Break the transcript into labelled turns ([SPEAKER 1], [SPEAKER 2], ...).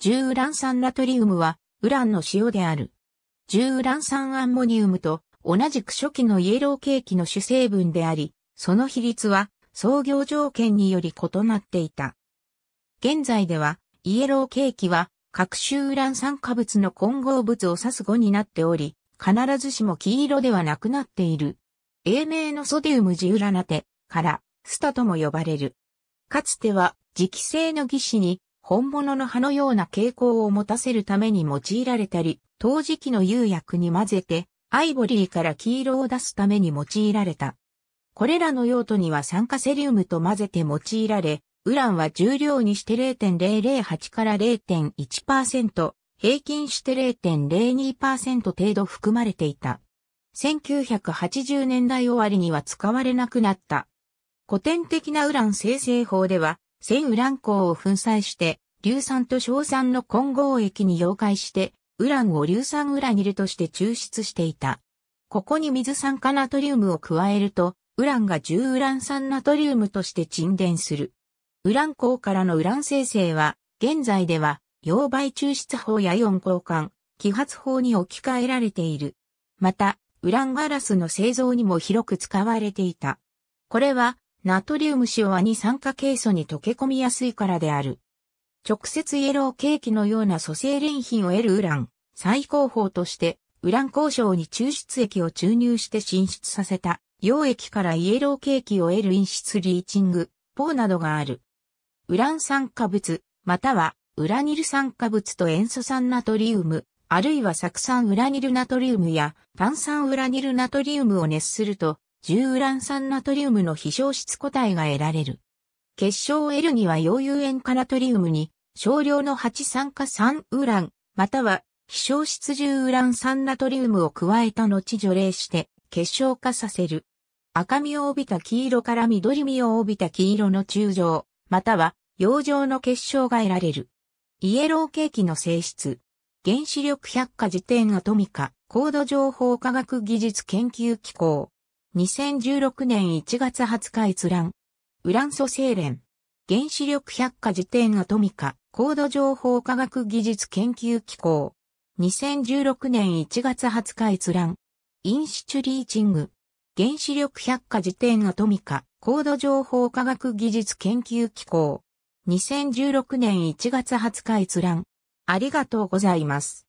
[SPEAKER 1] 重ウラン酸ナトリウムは、ウランの塩である。重ウラン酸アンモニウムと同じく初期のイエローケーキの主成分であり、その比率は創業条件により異なっていた。現在では、イエローケーキは、各種ウラン酸化物の混合物を指す語になっており、必ずしも黄色ではなくなっている。英名のソデウムジウラナテから、スタとも呼ばれる。かつては、磁気性の技師に本物の葉のような傾向を持たせるために用いられたり、陶磁器の釉薬に混ぜて、アイボリーから黄色を出すために用いられた。これらの用途には酸化セリウムと混ぜて用いられ、ウランは重量にして0.008から0.1%、平均して0.02%程度含まれていた。1980年代終わりには使われなくなった。古典的なウラン生成法では、千ウラン鉱を粉砕して、硫酸と硝酸の混合液に溶解して、ウランを硫酸ウラニルとして抽出していた。ここに水酸化ナトリウムを加えると、ウランが重ウラン酸ナトリウムとして沈殿する。ウラン鉱からのウラン生成は、現在では、溶媒抽出法やイオン交換、揮発法に置き換えられている。また、ウランガラスの製造にも広く使われていた。これは、ナトリウム塩は二酸化ケイ素に溶け込みやすいからである。直接イエローケーキのような組成連品を得るウラン、最高峰として、ウラン交渉に抽出液を注入して浸出させた、溶液からイエローケーキを得る飲出リーチング、ポーなどがある。ウラン酸化物、または、ウラニル酸化物と塩素酸ナトリウム、あるいは酢酸ウラニルナトリウムや炭酸ウラニルナトリウムを熱すると、重ウラン酸ナトリウムの非消質個体が得られる。結晶 L には溶融塩化ナトリウムに少量の8酸化酸ウラン、または非消質重ウラン酸ナトリウムを加えた後除霊して結晶化させる。赤みを帯びた黄色から緑みを帯びた黄色の中状、または洋状の結晶が得られる。イエローケーキの性質。原子力百科事典アトミカ、高度情報科学技術研究機構。2016年1月20日閲覧。ウランソ精錬。原子力百科事典アトミカ、高度情報科学技術研究機構。2016年1月20日閲覧。インシチュリーチング。原子力百科事典アトミカ、高度情報科学技術研究機構。2016年1月20日閲覧。ありがとうございます。